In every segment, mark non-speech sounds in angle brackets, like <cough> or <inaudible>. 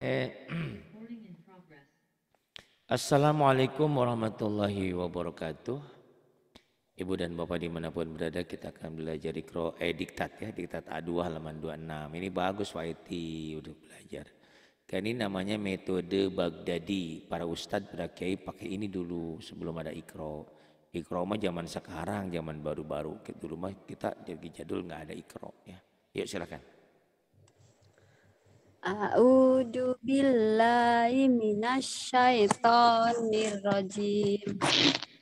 Eh, <clears throat> Assalamualaikum warahmatullahi wabarakatuh. Ibu dan Bapak dimanapun berada kita akan belajar ikro, eh, diktat ya, diktat A2 halaman 26. Ini bagus Waiti udah belajar. Kan ini namanya metode Baghdadi. Para ustadz, para kiai pakai ini dulu sebelum ada ikro. Ikro mah zaman sekarang, zaman baru-baru. Dulu mah kita jadi jadul nggak ada ikro ya. Yuk silakan. A'udzu billahi minasyaitonir rajim.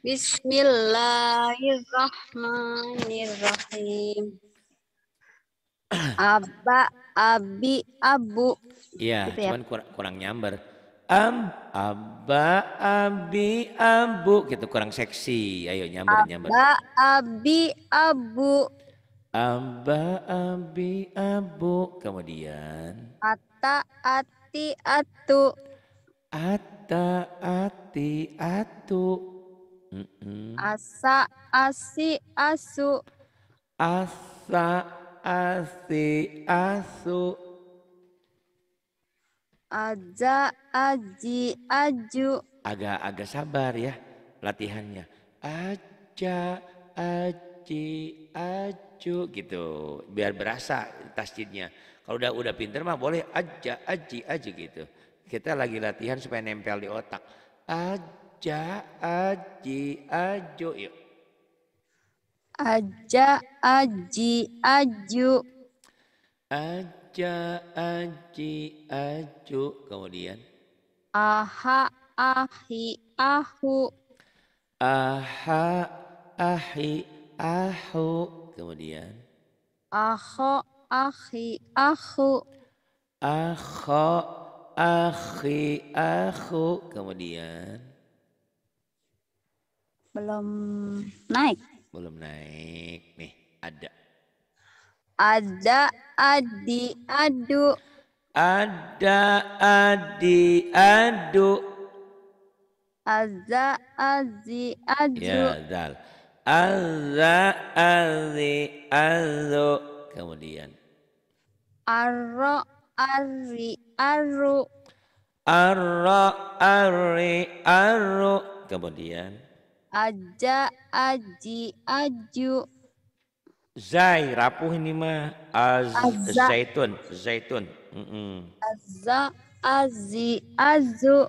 Bismillahirrahmanirrahim. Aba abi abu. Iya, gitu ya? cuman kurang, kurang nyamber. Am aba abi abu gitu kurang seksi. Ayo nyamber aba, nyamber. Aba abi abu. Aba abi abu. Kemudian. At taati atu. Ata ati atu. Asa asi asu. Asa asi asu. Aja aji aju. Agak-agak sabar ya latihannya. Aja aji aci acu gitu biar berasa tasjidnya kalau udah udah pinter mah boleh aja aji aji gitu kita lagi latihan supaya nempel di otak aja aji aju yuk aja aji aju aja aji aju kemudian aha ahi ahu aha ahi ahu kemudian akho ahi ahu akho ahi ahu kemudian belum naik belum naik nih ada ada adi adu ada adi adu azza azi adu ya zal Azza, azi, azu. Kemudian. Arro, arri, arru. Arro, arri, arru. Kemudian. Aja, aji, aju. Zai, rapuh ini mah. Az, Azza. Zaitun, zaitun. Mm -mm. Azza, azi, azu.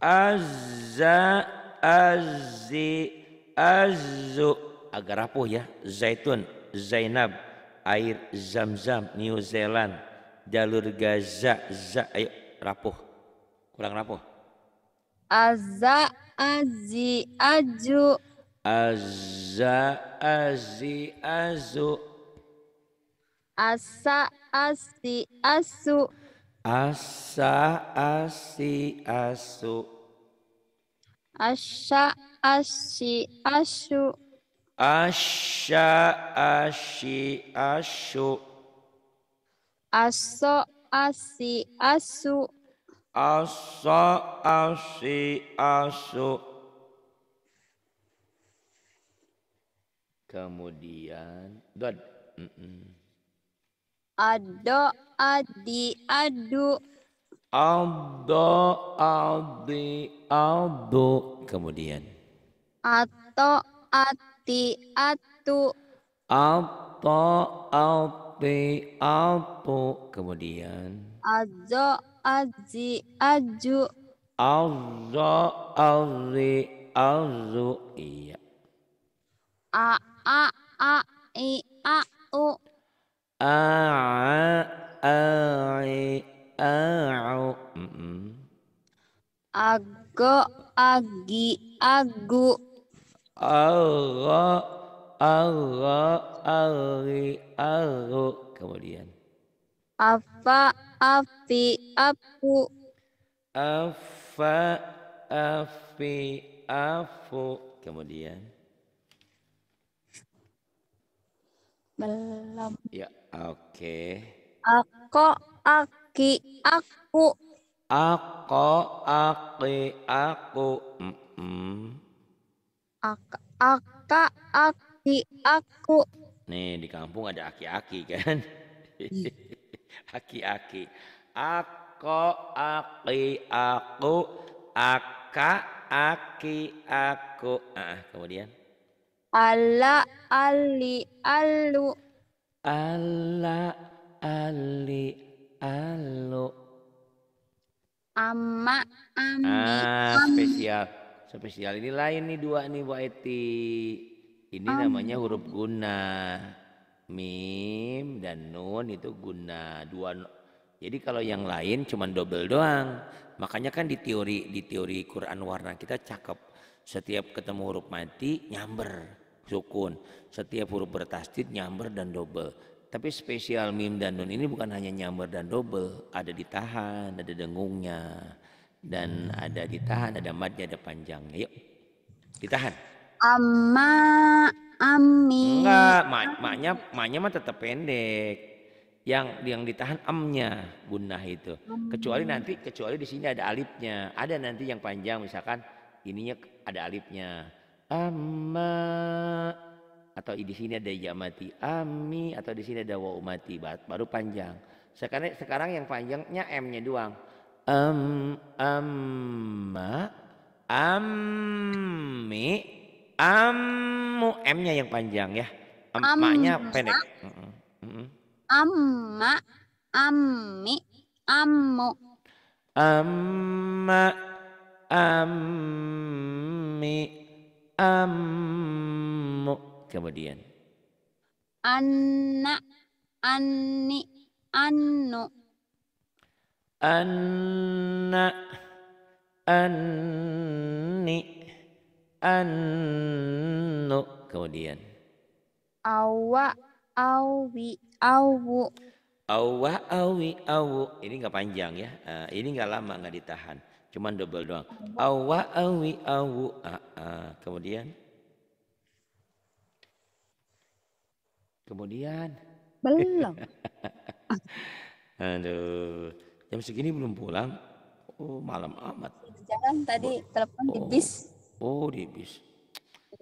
Azza, azi, azu agar rapuh ya zaitun zainab air zamzam new zealand jalur gaza za ayo rapuh kurang rapuh azza azi aju azza azi azu asa asi asu asa asi asu asya asyi asyu asya asyi asyu aso asi asu aso asi asu kemudian god ado adi adu ado adi adu Kemudian. Ato ati atu. Ato ati atu. Kemudian. Azo aji aju. Azo azi azu. Iya. A a a i a u. A a a i a u. Mm -mm. Ago agi agu. Arra, arra, arri, arru. Kemudian. Afa, afi, Afu. Afa, afi, afu. Kemudian. Belum. Ya, oke. Okay. Ako, aki, aku. Ako, aki, aku. Mm -mm aka aka, aki, aku. Nih di kampung ada aki-aki kan? <laughs> aki-aki. Ako, aki, aku, aka, aki, aku. Ah, kemudian? Ala, ali, alu. Ala, ali, alu. Amma ami, ah, spesial. Ami spesial ini lain nih dua nih buat eti. ini namanya huruf guna mim dan nun itu guna dua jadi kalau yang lain cuma double doang makanya kan di teori di teori Quran warna kita cakep setiap ketemu huruf mati nyamber sukun setiap huruf bertasdid nyamber dan double tapi spesial mim dan nun ini bukan hanya nyamber dan double, ada ditahan, ada dengungnya dan ada ditahan, ada madnya, ada panjang. Yuk, ditahan. Amma, ami. Enggak, maknya, maknya mah tetap pendek. Yang yang ditahan amnya gunnah itu. Kecuali nanti, kecuali di sini ada alifnya. Ada nanti yang panjang, misalkan ininya ada alifnya. Amma atau di sini ada mati ami atau di sini ada wa mati baru panjang. Sekarang sekarang yang panjangnya m-nya doang am amma ammi ammu m-nya yang panjang ya amma-nya pendek amma ammi ammu amma ammi ammu kemudian anna anni annu anna anni annu kemudian awa awi awu awa awi awu ini nggak panjang ya uh, ini nggak lama nggak ditahan cuman double doang awa awi awu uh, uh. kemudian kemudian belum <laughs> aduh Jam segini belum pulang? Oh, malam amat. Jalan tadi oh, telepon di oh. bis. Oh, di bis.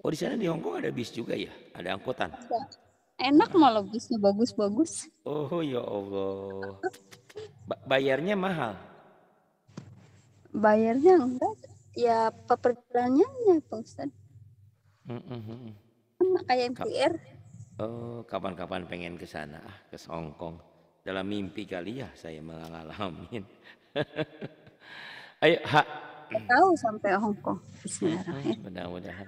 Oh, di sana di Hong Kong ada bis juga ya? Ada angkutan? Enak malah bisnya bagus-bagus. Oh, ya Allah. Ba bayarnya mahal? Bayarnya enggak. Ya, perjalanannya ya, Pak Ustaz. Mm -hmm. Kayak MPR. Oh, kapan-kapan pengen ke sana, ah, ke Hong Kong dalam mimpi kali ya saya mengalamin. <laughs> Ayo ha. Tahu sampai Hong Kong. <laughs> Mudah-mudahan.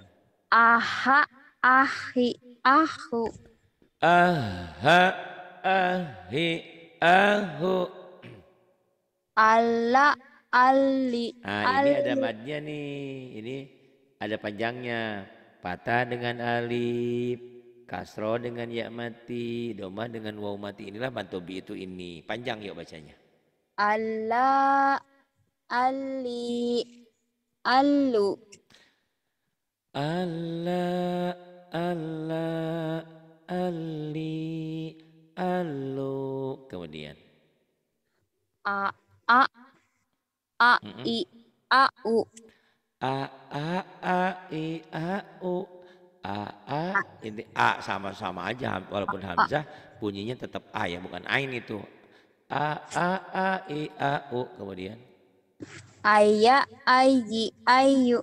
Aha ahi ahu. Aha ahi ahu. Ala, Ali. Nah, ali. ini ada madnya nih. Ini ada panjangnya. Patah dengan alif. Kasro dengan ya mati, doma dengan waw mati. Inilah Bantobi itu ini. Panjang yuk bacanya. Allah, Ali, Alu. Allah, Allah, Ali, Alu. Kemudian. A, A, A, I, A, U. A, A, A, I, A, U. A A ini A sama-sama aja walaupun hamzah bunyinya tetap A ya bukan ain itu. A A A I A U kemudian. Aya ayi ayu.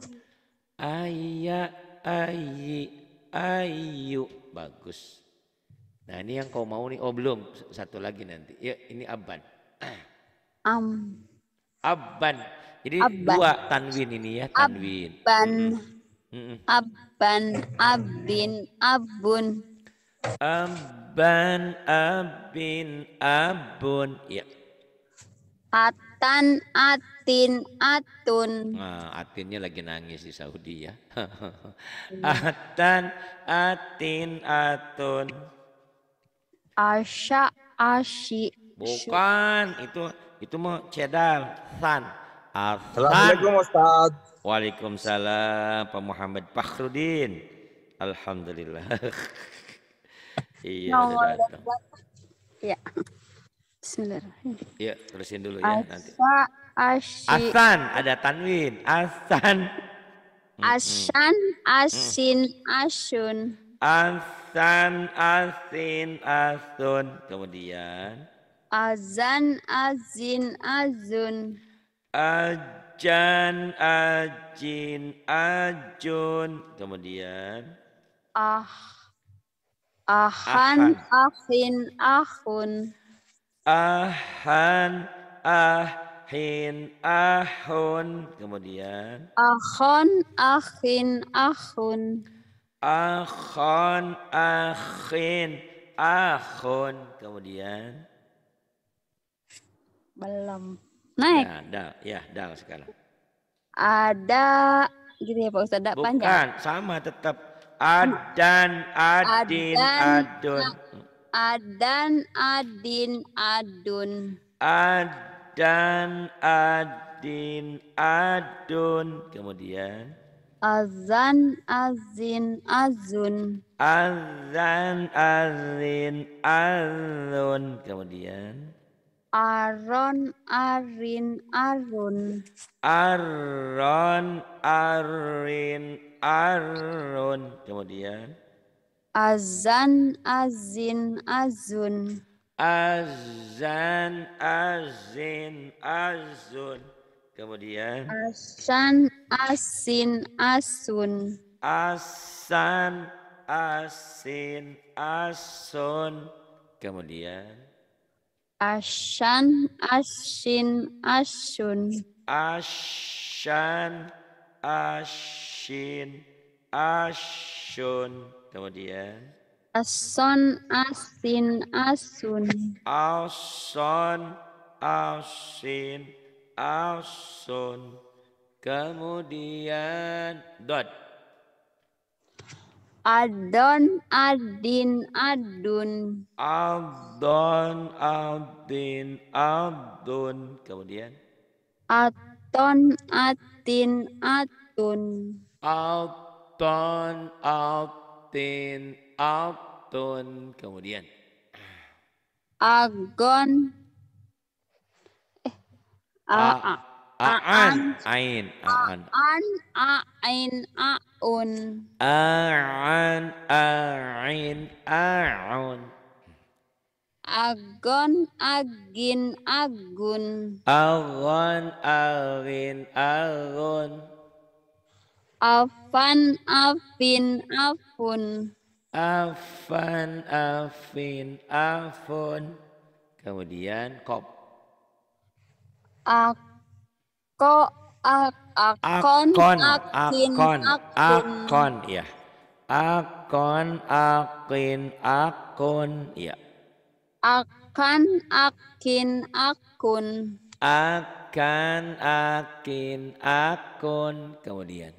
Aya ayi ayu. Bagus. Nah ini yang kau mau nih. Oh belum. Satu lagi nanti. Ya ini abban. am Abban. Jadi dua tanwin ini ya. Tanwin. Abban. Mm -mm. Abban Abban, abin, abun. Abban, abin, abun. Ya. Atan, atin, atun. Nah, atinnya lagi nangis di Saudi ya. <laughs> Atan, atin, atun. Asya, asyi. Bukan, itu itu mau cedal. San. Ah, Assalamualaikum Ustaz. Waalaikumsalam Pak Muhammad Fakhrudin. Alhamdulillah. <laughs> iya, datang. Ya. Bismillahirrahmanirrahim. Iya, terusin dulu ya nanti. Asan, ada tanwin. Asan. Asan, mm. asin, asun. Asan, asin, asun. Kemudian. Azan, azin, azun. Aj Ajan, ajin, ajun. Kemudian. Ah. Ahan, ahin, ahun. Ahan, ahin, ahun. Kemudian. Ahon, ahin, ahun. Ahon, ahin, ahun. Kemudian. Belum. Naik. Ya, dal, ya, dal sekarang. Ada gitu ya Pak Ustaz, ada Bukan, sama tetap adan adin adun. Adan adin adun. Adan adin adun. Kemudian Azan azin azun. Azan azin azun. Kemudian Aron, Arin, Arun. Aron, Arin, Arun. Kemudian. Azan, Azin, Azun. Azan, Azin, Azun. Kemudian. Asan, Asin, Asun. Asan, Asin, Asun. Kemudian. Ashan, asin, asun. Ashan, asin, asun. Kemudian. Ason, asin, asun. Ason, asin, asun. Kemudian dot. Adon adin adun. Adon adin adun. Kemudian. Aton atin atun. Aton atin atun. Kemudian. Agon. Eh. A, A. Aan, ain, aan. Aan, ain, aun. Aan, ain, aun. Agon, agin, agun. Agon, agin, agun. Afan, afin, afun. Afan, afin, afun. Kemudian kop. Aku Ako ak, akon, akon akin akon akon ya. Akon akin akun ya. Akan akin akun. Akan akin akun kemudian.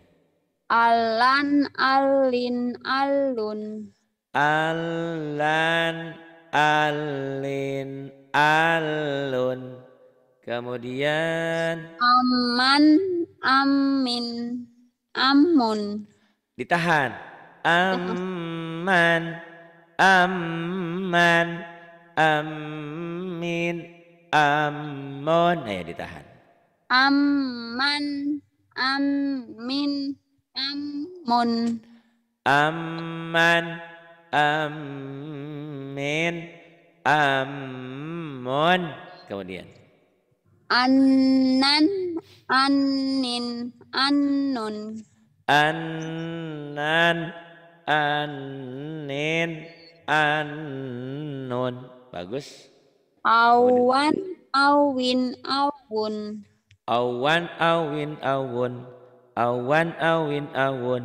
Alan alin alun. Alan alin alun. Kemudian aman amin amun. Ditahan. Aman aman amin amun. ya ditahan. Aman amin amun. Aman amin amun. Kemudian Anan, anin, anun. Anan, anin, anun. Bagus. Awan, awin, awun. Awan, awin, awun. Awan, awin, awun.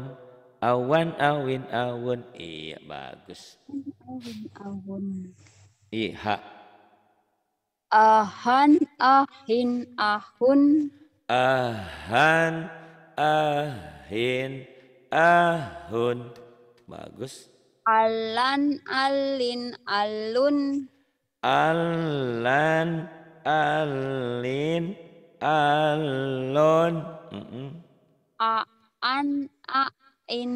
Awan, awin, awun. Iya, bagus. Awin, awun. Iya. Ahan, ahin, ahun. Ahan, ahin, ahun. Bagus. Alan, alin, alun. Alan, alin, alun. Mm -mm. Aan, ain,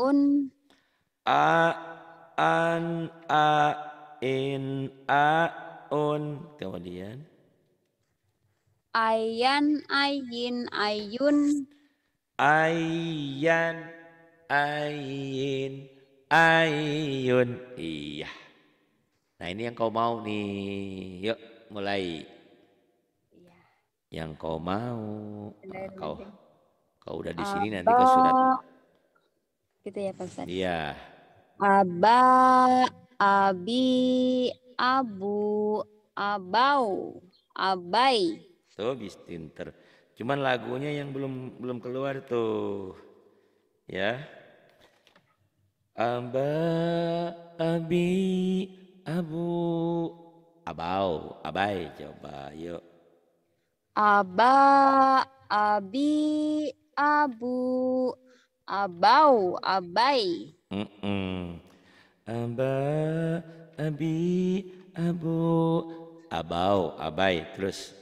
aun. Aan, ain, aun aun kemudian ayan ayin ayun ayan ayin ayun iya nah ini yang kau mau nih yuk mulai iya. yang kau mau benar, ah, kau kau udah di sini nanti kau sudah gitu ya Pak Ustaz. Iya. Aba abi abu abau abai tuh bis pinter cuman lagunya yang belum belum keluar tuh ya aba abi abu abau abai coba yuk aba abi abu abau abai mm -mm. aba abi abu abau abai terus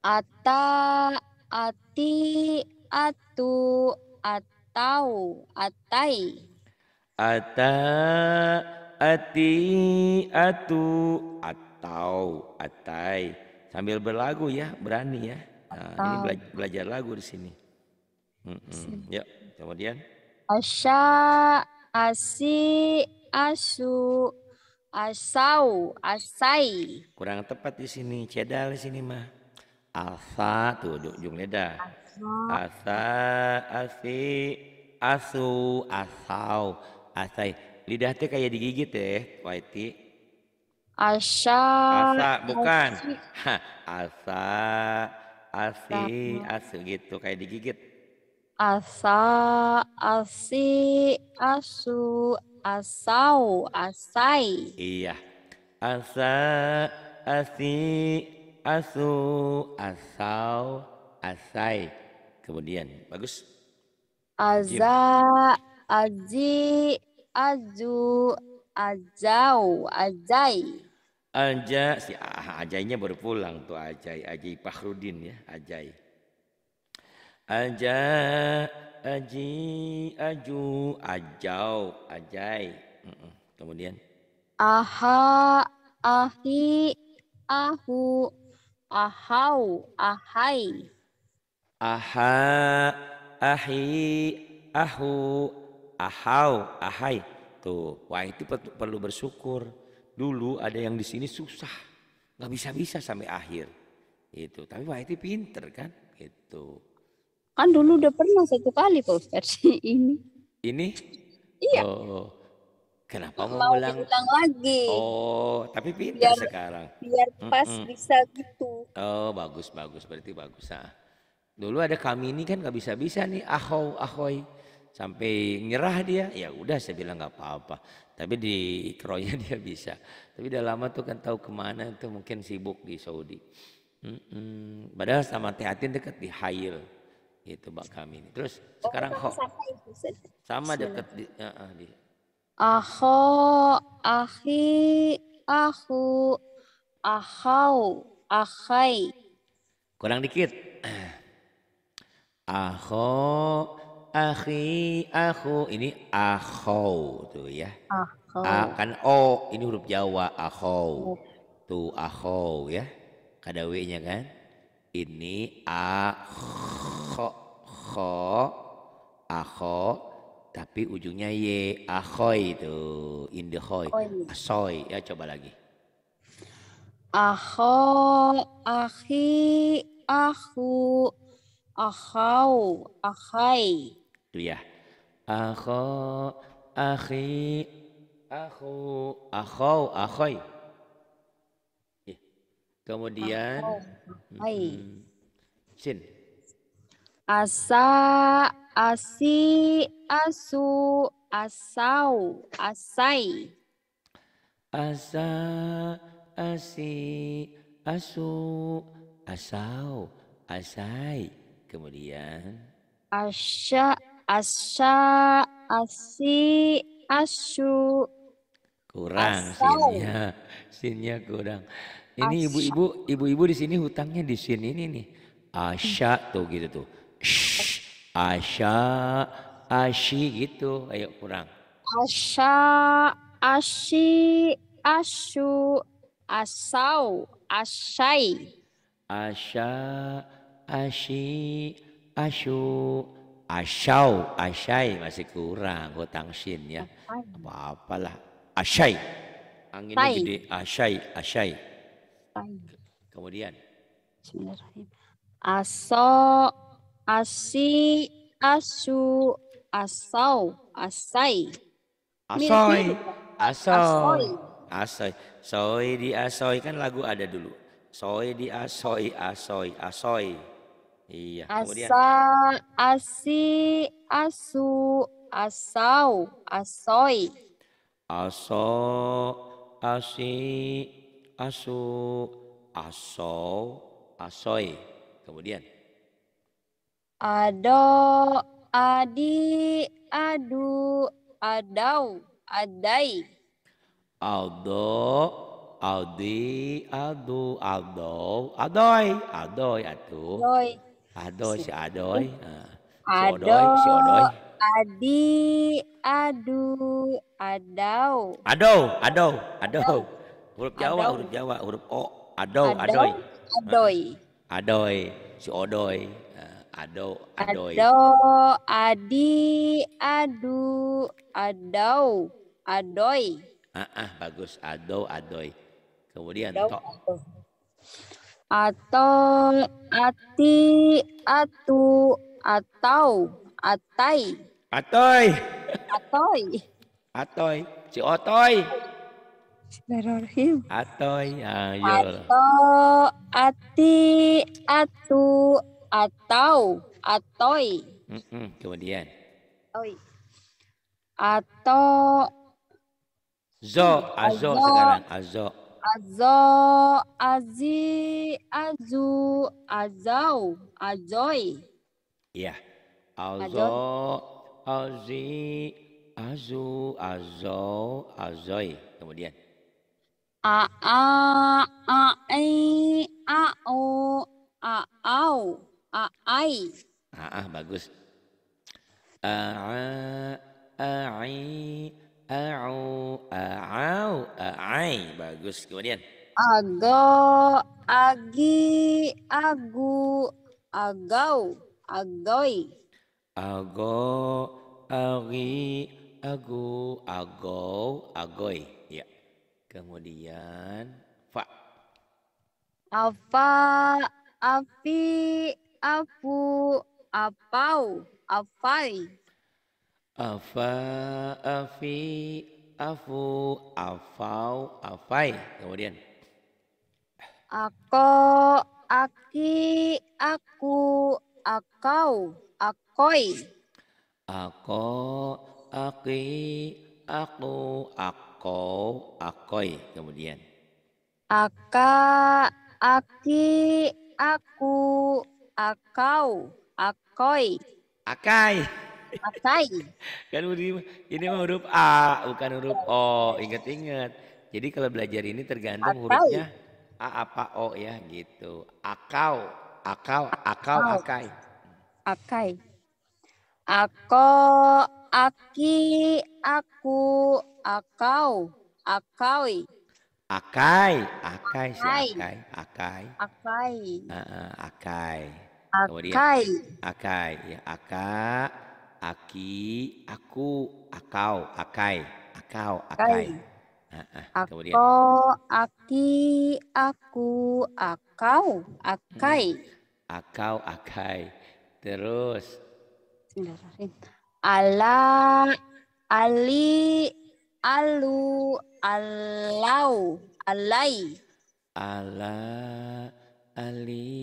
ata ati atu atau atai ata ati atu atau atai sambil berlagu ya berani ya nah, ini belajar, belajar lagu di sini ya kemudian asya asi asu Asau, asai. Kurang tepat di sini, cedal di sini mah. Asa tuh di ujung lidah. Asa, asi, asu, asau, asai. Lidah tuh kayak digigit ya, Waiti. Asa. Asa, bukan. Asa, asi, asu gitu kayak digigit. Asa, asi, asu, Asau, asai. Iya. Asa, asi, asu, asau, asai. Kemudian, bagus. Aza, aji, azu, ajau, ajai. Aja, si ah, ajainya baru pulang tuh ajai, ajai Fakhrudin ya, ajai. Aja aji aju ajau ajai kemudian aha ahi ahu ahau ahai aha ahi ahu ahau ahai tuh wah itu perlu bersyukur dulu ada yang di sini susah nggak bisa bisa sampai akhir itu tapi wah itu pinter kan itu. Kan dulu udah pernah satu kali Pak versi <laughs> ini. Ini? Iya. Oh. Kenapa mau, mau ulang? ulang lagi? Oh, tapi pintar biar, sekarang. Biar pas mm -mm. bisa gitu. Oh, bagus bagus berarti bagus ah. Dulu ada kami ini kan nggak bisa bisa nih ahoy ahoy sampai nyerah dia. Ya udah saya bilang nggak apa-apa. Tapi di kroya <laughs> dia bisa. Tapi udah lama tuh kan tahu kemana tuh mungkin sibuk di Saudi. Mm -mm. Padahal sama Tehatin dekat di Hayil. Itu bang kami. ini. Terus oh, sekarang ho. Sama dekat di, ya, uh, di. Aho, ahi, ahu, ahau, ahai. Kurang dikit. <clears throat> Aho, akhi, aku. Ini ahau tuh ya. Akhau. A, kan O, ini huruf Jawa, ahau oh. Tuh ahau ya. Kada nya kan. Ini akhau kho kho akho tapi ujungnya ye ahoy itu indehoy asoy ya coba lagi akho akhi aku akhau akhai itu ya akho akhi aku ya. akhau akhai kemudian hmm, sin Asa, asi, asu, asau, asai. Asa, asi, asu, asau, asai. Kemudian. Asya, asya, asi, asu, kurang sinnya sinnya kurang ini ibu-ibu ibu-ibu di sini hutangnya di sini ini nih asya tuh gitu tuh asya, asyi gitu. Ayo kurang. Asya, asyi, asu, asau, asyai. Asya, asyi, asu, asyau, asyai. Masih kurang gotang sin ya. Apa-apalah. Asyai. Anginnya Sai. gede. Asyai, asyai. Kemudian. Bismillahirrahmanirrahim. Asi, asu, asau, asai. asoi asoi asoi soi di asoi kan lagu ada dulu. soi di asoi asoi asoi Iya. Kemudian. Asa, asi, asu, asau, asoi Aso, asi, asu, asau, asoi Kemudian. Ado, adi, adu, adau, adai. Ado, adi, adu, adau, adoi, adoi, adu. Adoi. Adoi, si adoi. adoi, si adoi. Adi, adu, adau. Ado, ado, ado. Huruf Jawa, huruf Jawa, huruf O. Ado, adoi. Adoi. Adoi, si odoi. Ado, adoi. Ado, adi, adu, adau, adoi. Ah, ah bagus. Ado, adoi. Kemudian ado, to. Atau, ati, atu, atau, atai. Atoi. Atoi. Atoi. Si otoi Bismillahirrahmanirrahim. Atoy. Ayo. Ato, ati, atu, atau atoi. kemudian. Oi. Atau zo azo, azo sekarang azo. Azo azi azu azau azoi. Iya. Azo azi azu azo azoi. Kemudian. A a a i a o a au. A'ai. A'ah bagus. A'a a'i a'u a'au a'ai. Bagus. Kemudian. Ago agi agu agau agoi. Ago agi agu agau agoi. Ya. Kemudian fa. Apa. api afu apau afai afa afi afu afau afai kemudian ako aki aku akau akoi ako aki aku akau akoi kemudian aka aki aku akau, akoi. Akai. Akai. <laughs> kan ini mah huruf A, bukan huruf O. Ingat-ingat. Jadi kalau belajar ini tergantung Akai. hurufnya A apa O ya gitu. Akau, akau, akau, akai. Akai. Ako, aki, aku, akau, akoi, Akai, akai, akai, akai. Akai. akai. Uh, akai. Kemudian Akai. Akai ya aka, aki, aku, akau, akai, akau, akai. Nah, Ako, aki, aku, akau, akai. Hmm. Akau, akai. Terus. Ala, ali, alu, alau, alai. Ala, ali,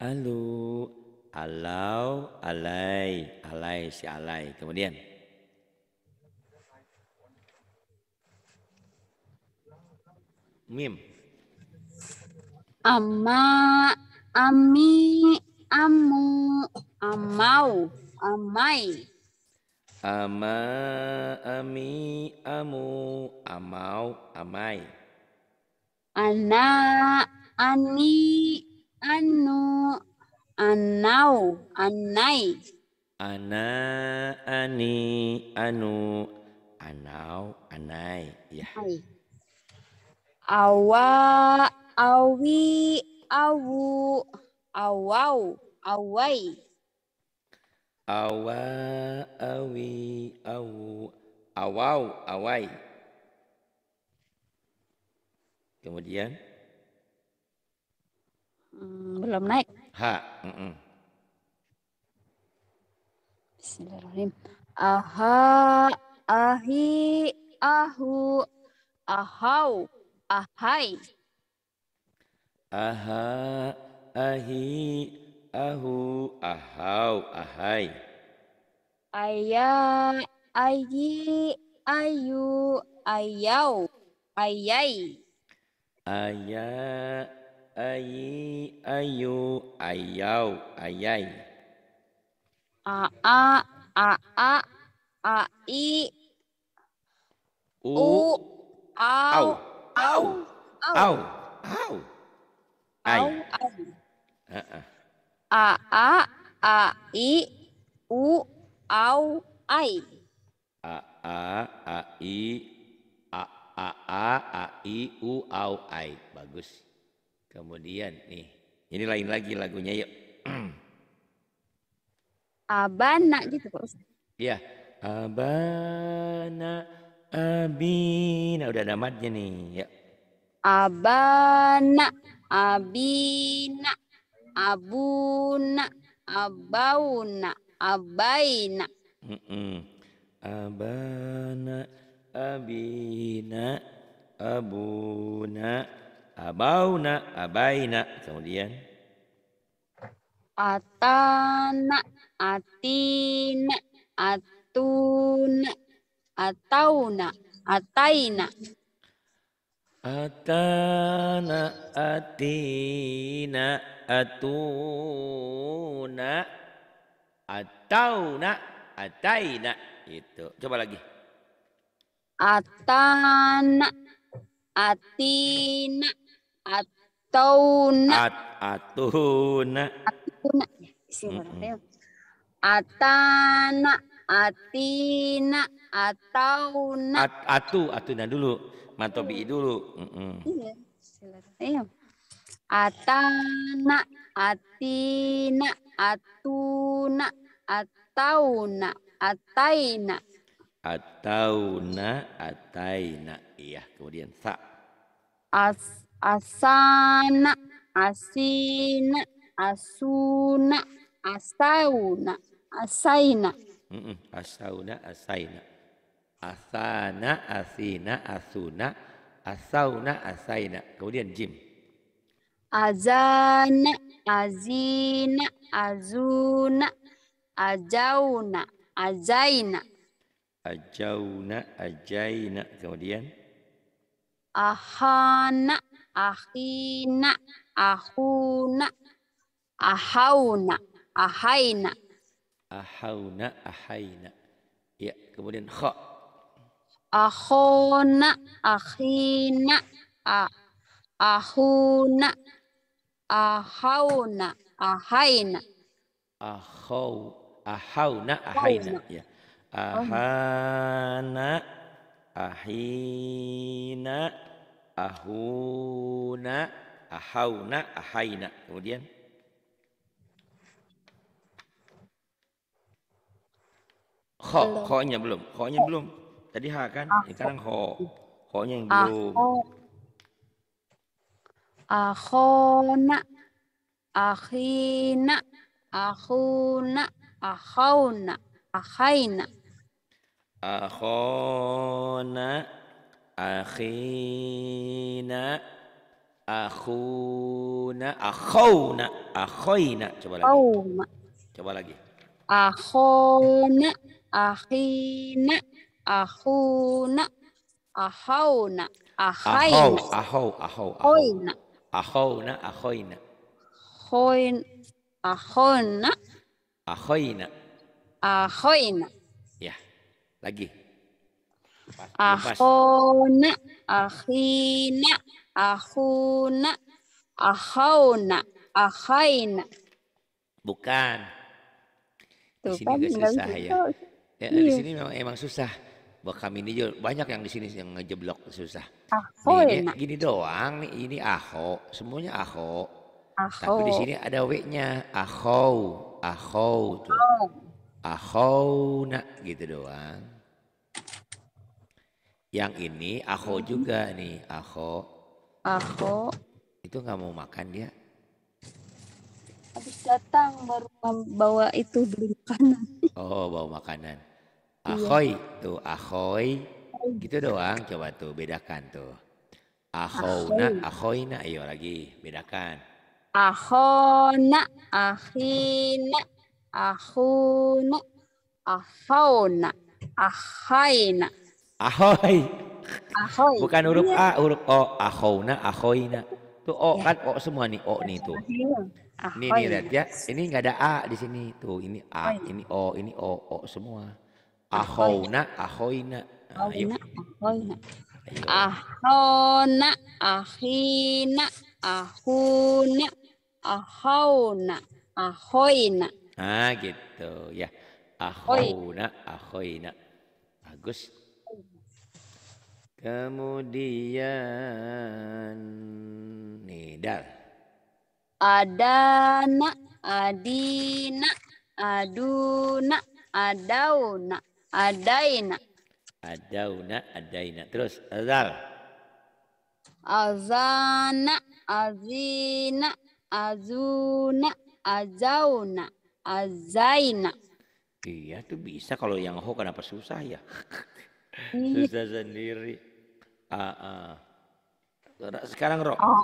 alu, alau, alai, alai si alai. Kemudian mim. Amma, ami, amu, amau, amai. Ama, ami, amu, amau, amai. Ana, ani, Anu, anau, anai. Ana, ani, anu, anau, anai. Ya. Ay. Awa, awi, awu, awau, awai. Awa, awi, awu, awau, awai. Kemudian? Hmm, belum naik. Ha. Mm -mm. Bismillahirrahmanirrahim. Aha, ahi, ahu, ahau, ahai. Aha, ahi, ahu, ahau, ahai. Aya, ayi, ayu, ayau, ayai. ayah. Aí, aiô, aiau, aiai. A, a, a, a, a, i. O, o au, au, au, au, au, ai. Au, uh-uh. A, a, a, i, u, au, ai. A, a, a, i, a, a, a, i, u, au, ai. Bagus. Kemudian nih, ini lain lagi lagunya yuk. <clears throat> Abana gitu Pak Ustaz. Iya, Abana Abina udah ada matnya nih ya. Abana Abina Abuna Abauna Abaina mm -mm. Abana Abina Abuna abauna abaina kemudian atana atina atuna atauna ataina atana atina atuna atauna ataina itu coba lagi atana atina Atauna. At atuna. Atuna. Atana. Atina. Atauna. At atu. Atuna dulu. Mantobi mm. dulu. Mm -mm. Iya. Atana. Atina. Atuna. Atauna. Ataina. Atauna. Ataina. Iya. Kemudian sa. As asana, asina, asuna, asauna, asaina. Mm -mm. Asauna, asaina. Asana, asina, asuna, asauna, asaina. Kemudian jim. Azana, azina, azuna, ajauna, ajaina. Ajauna, ajaina. Kemudian? Ahana, akhina, ahuna, ahauna, ahaina. Ahauna, ahaina. Ya, kemudian kha. ahona, akhina, ahuna, ahauna, ahaina. Ahau, ahauna, ahaina. Ya. Ahana, ahina, ahuna ahauna ahaina kemudian kho belum. khonya belum khonya oh. belum tadi ha kan ah, kho, kho ho khonya yang ah, belum ah, ahona akhina ahuna ahauna ahaina ahona akhina akhuna akhuna akhoina coba lagi Auma. coba lagi akhuna akhina akhuna akhuna ahaina ahau ahau ahoina akhuna ahoina ahoin akhuna ahoina ahoina ya lagi Akhona, akhina, ahuna, akhona, akhaina. Bukan. Di sini kan, susah ya. ya. Di iya. sini memang emang susah. Bah, kami ini juga banyak yang di sini yang ngejeblok susah. Ini, gini doang ini aho, semuanya aho. aho. Tapi di sini ada w-nya, aho, aho tuh. Aho. nak gitu doang. Yang ini Aho juga nih, Aho. Aho. Itu nggak mau makan dia. Habis datang baru bawa itu beli makanan. Oh, bawa makanan. Iya. Ahoy, iya. tuh ahoy. Gitu doang coba tuh bedakan tuh. Ahona, ahoina, ayo lagi bedakan. Ahona, ahina, ahuna, ahona, ahaina. Ahoy. Ahoy. Bukan huruf iya. A, huruf O. Ahouna, ahoina. Tuh O ya. kan O semua nih, O nih tuh. Ini iya. Nih nih lihat ya, ini enggak ada A di sini. Tuh ini A, ahoy. ini O, ini O, O semua. Ahouna, ahoina. Nah, Ayo. Ahoyna. Ahona, ahina, ahuna, ahona, ahoina. Ah gitu ya. Ahona, ahoina. Bagus. Kemudian nih dal. Adana, adina, aduna, adauna, adaina. Adauna, adaina. Terus azal. Azana, azina, azuna, azauna, azaina. Iya tuh bisa kalau yang ho kenapa susah ya? Iya. susah sendiri. Uh, uh. Sekarang ro. Oh,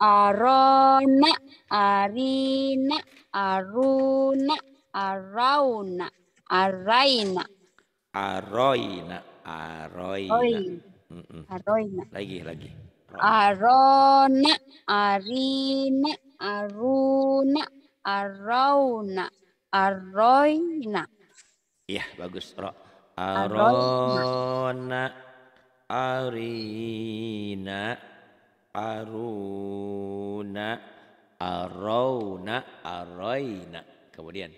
Arona, arina, aruna, arauna, araina. Aroina, aroina. Aroina. Lagi, lagi. Arona, arina, aruna, arauna, aroina. Iya, bagus. Ro. Arona arina aruna arauna araina kemudian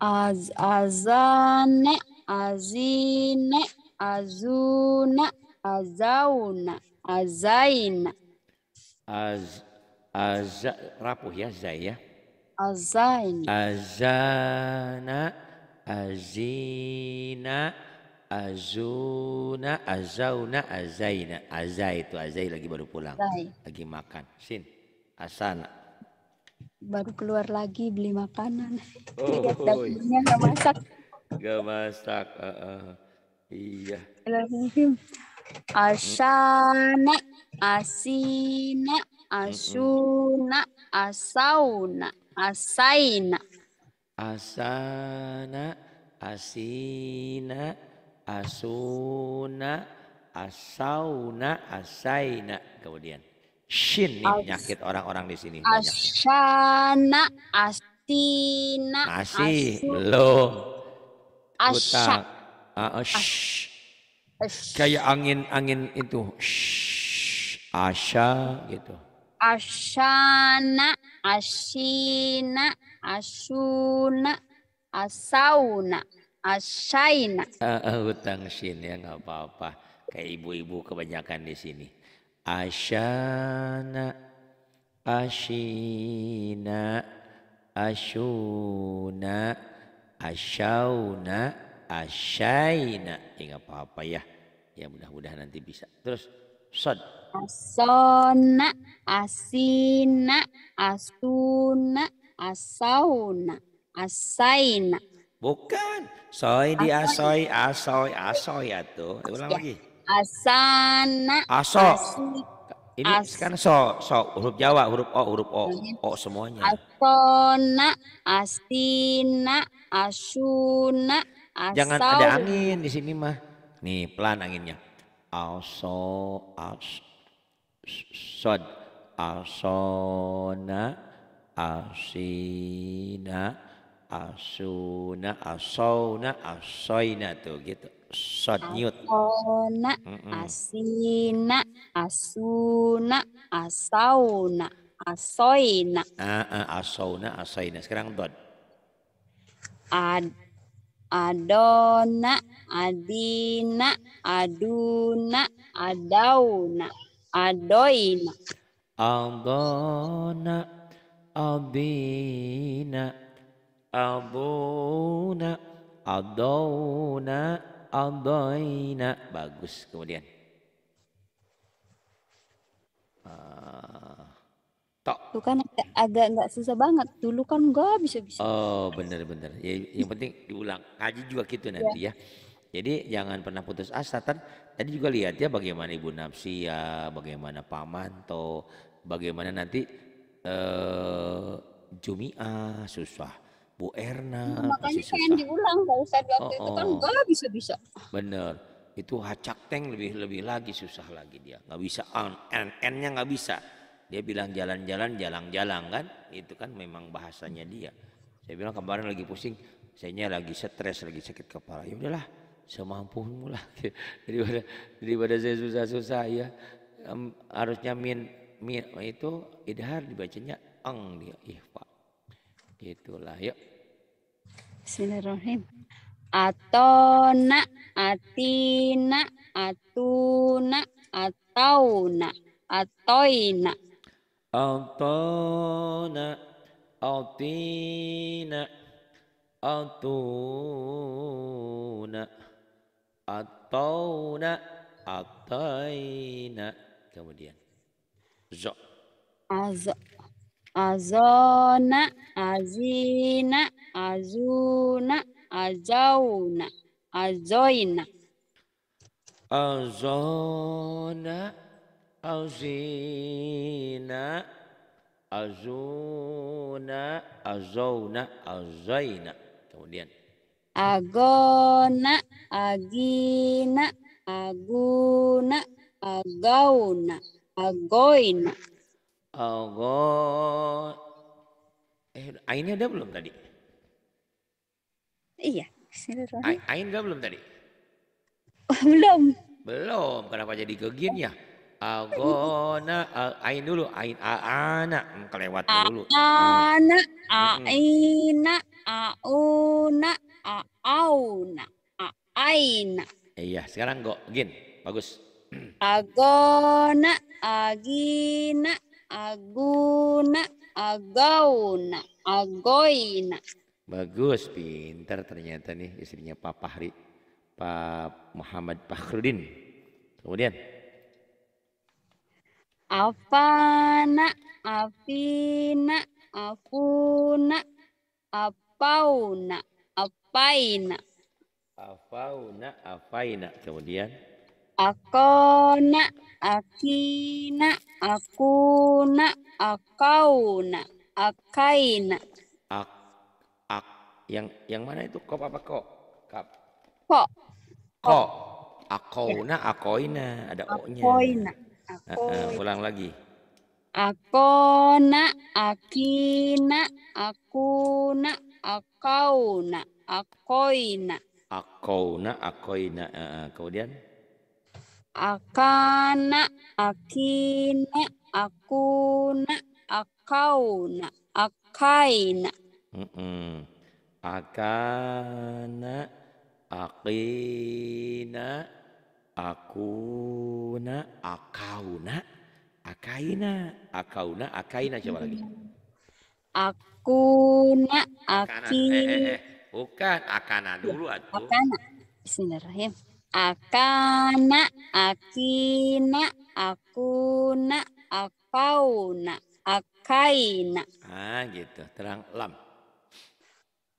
az azane azine azuna azauna azaina az az rapuh ya zai ya azain azana azina azuna azauna azaina azai itu azai lagi baru pulang Zai. lagi makan sin asana baru keluar lagi beli makanan oh, dapurnya iya. nggak masak nggak masak uh, uh. iya asana asina asuna asauna asaina asana asina asuna asauna asaina kemudian shin nih penyakit orang-orang di sini asana astina masih belum utang uh, kayak angin angin itu shh, asya gitu asana asina asuna asauna Asyaina. Uh, hutang shin ya nggak apa-apa. Kayak ibu-ibu kebanyakan di sini. Asyana, Asyina. Asyuna. asyauna, asyaina. Ya nggak apa-apa ya. Ya mudah-mudahan nanti bisa. Terus sod. Asona, asina, asuna, asauna, asaina. Bukan. soi di asoi, asoi, atau atuh. Ulang ya. lagi. Asana. Aso. Asi. Ini As kan so, so huruf Jawa, huruf O, huruf O, iya. O semuanya. Asona, asina, asuna, asau. Jangan ada angin di sini mah. Nih pelan anginnya. Aso, as, sod, asona, asina, asuna asauna asoina tuh gitu shot nyut asona asina asuna asauna asoina ah, ah, asauna asoina sekarang dot Ad, adona adina aduna adauna adoina adona adina adona adona Adaina, bagus kemudian ah, tok itu kan agak nggak susah banget dulu kan nggak bisa bisa oh benar benar ya, yang penting diulang kaji juga gitu iya. nanti ya. ya jadi jangan pernah putus asa kan tadi juga lihat ya bagaimana ibu Napsia bagaimana pamanto bagaimana nanti eh, Jumiah susah Bu Erna. Nah, makanya pengen diulang Pak Ustadz waktu oh, itu kan oh, oh. nggak gak bisa-bisa. Bener. Itu hacak teng lebih lebih lagi susah lagi dia. Gak bisa on n nya nggak bisa. Dia bilang jalan-jalan, jalan-jalan kan. Itu kan memang bahasanya dia. Saya bilang kemarin lagi pusing, saya lagi stres, lagi sakit kepala. Ya udahlah, semampumu lah. <laughs> daripada daripada saya susah-susah ya. Um, harusnya min min itu idhar dibacanya ang dia ihfa. Gitulah, yuk. Bismillahirrahmanirrahim. Atona, atina, atuna, atauna, atoina. Atona, atina, atuna, atauna, ataina. Kemudian. Zo. Azo. Azona, azina, azuna, azauna, azoina. Azona, azina, azuna, azauna, azaina. Kemudian. Agona, agina, aguna, agauna, agoina. Agon. Eh, ini ada belum tadi? Iya. Bismillahirrahmanirrahim. Ain udah belum tadi? Oh, belum. Belum. Kenapa jadi gegin ya? Agona, ain dulu, ain aana, hmm, kelewat dulu. Aana, aina, auna, Auna aina. Iya, sekarang go, gin, bagus. <clears throat> Agona, agina, aguna, agauna, agoina. Bagus, pintar ternyata nih istrinya Pak Fahri, Pak Muhammad Fakhrudin. Kemudian. apa nak? afina, afuna, apauna, apaina. Afauna, nak? Kemudian. Akona, akina, akuna, akauna, akaina. Ak yang yang mana itu kop apa kok? Kap. Kok. Kok. Akouna, akoina, ada o-nya. Akoina. Uh, uh, ulang lagi. Akona, akina, akuna, akauna, akoina. Akouna, akoina. Uh, kemudian? Akana, akina, akuna, akauna, akaina. Mm -mm akana akina, akuna akauna akaina akauna akaina coba lagi akuna akina eh, eh, eh. bukan akana dulu aduh. akana Bismillahirrahmanirrahim akana akina akuna akauna akaina ah gitu terang lam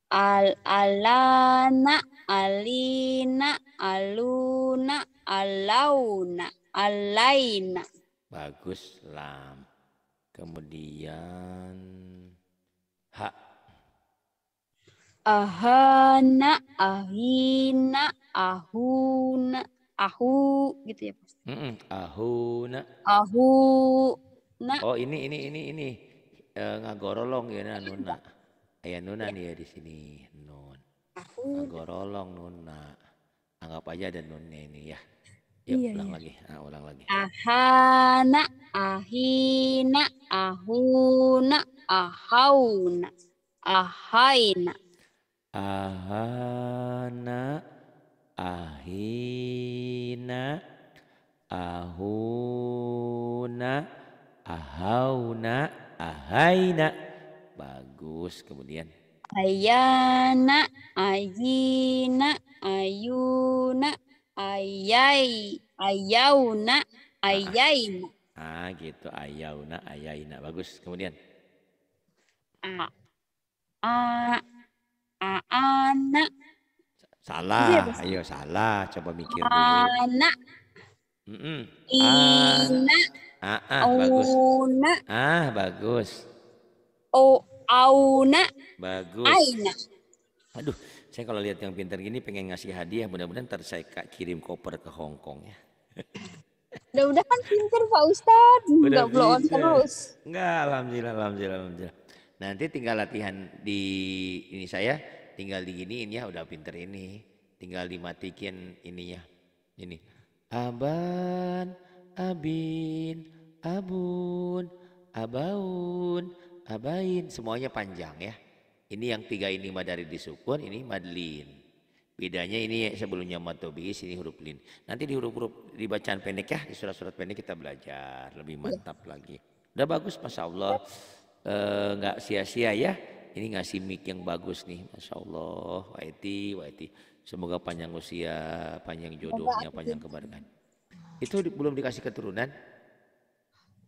al alana alina aluna alauna alaina bagus lam kemudian hak ahana ahina ahuna ahu gitu ya pasti mm -mm, ahuna ahu oh ini ini ini ini e, ngagorolong ya nuna Ayah Nuna ya, ya di sini nun. Tahun. Gorolong nuna. Anggap aja ada nunnya ini ya. Yuk, iya, ulang iya. lagi. Nah, ulang lagi. Ahana, ahina, ahuna, ahauna, ahaina. Ahana, ahina, ahuna, ahauna, ahaina bagus. Kemudian ayana, ayina, ayuna, ayai, ayauna, ah, ah. ayaina. Ah, ah gitu ayauna, ayaina. Bagus. Kemudian a a anak Salah, iya, ayo salah. Coba mikir dulu. Anak. Mm -mm. Ina. a ah, ah, bagus. Ah, bagus. O auna. Bagus. Aina. Aduh, saya kalau lihat yang pintar gini pengen ngasih hadiah, mudah-mudahan ntar saya kirim koper ke Hong Kong ya. Mudah-mudahan pintar Pak Ustad, hmm, nggak blow on terus. Enggak, alhamdulillah, alhamdulillah, alhamdulillah. Nanti tinggal latihan di ini saya, tinggal di gini ini ya udah pinter ini. Tinggal dimatikin ininya. Ini. Aban, abin, abun, abaun, abain semuanya panjang ya ini yang tiga ini madari disukun ini madlin bedanya ini sebelumnya matobis ini huruf lin nanti di huruf-huruf di bacaan pendek ya di surat-surat pendek kita belajar lebih mantap lagi udah bagus masya Allah eh, nggak sia-sia ya ini ngasih mic yang bagus nih masya Allah waiti waiti semoga panjang usia panjang jodohnya panjang keberkahan itu di, belum dikasih keturunan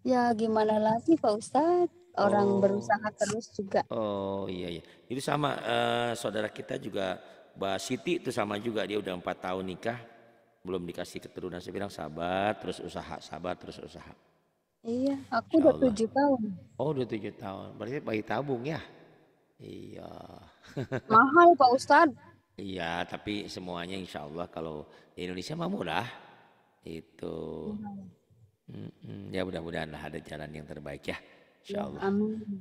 ya gimana lagi Pak Ustadz orang oh. berusaha terus juga. Oh iya iya. Itu sama uh, saudara kita juga Mbak Siti itu sama juga dia udah empat tahun nikah belum dikasih keturunan. Saya bilang sabar terus usaha, sabar terus usaha. Iya, aku udah tujuh tahun. Oh, udah tujuh tahun. Berarti bayi tabung ya? Iya. <laughs> Mahal Pak Ustadz. Iya, tapi semuanya insya Allah kalau di Indonesia mah murah. Itu. Mm Ya mudah-mudahan ada jalan yang terbaik ya. Insya ya, Allah.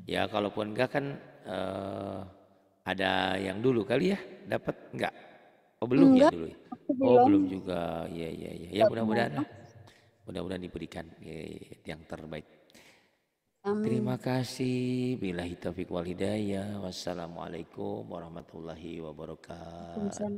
Ya kalaupun enggak kan uh, ada yang dulu kali ya dapat enggak? Oh belum ya enggak, ya dulu. Belum. Oh belum juga. Iya, iya, iya. Ya ya ya. Ya mudah-mudahan Mudah-mudahan diberikan ya, yang terbaik. Amin. Terima kasih. Bila Hitafiq wal hidayah. Wassalamualaikum warahmatullahi wabarakatuh.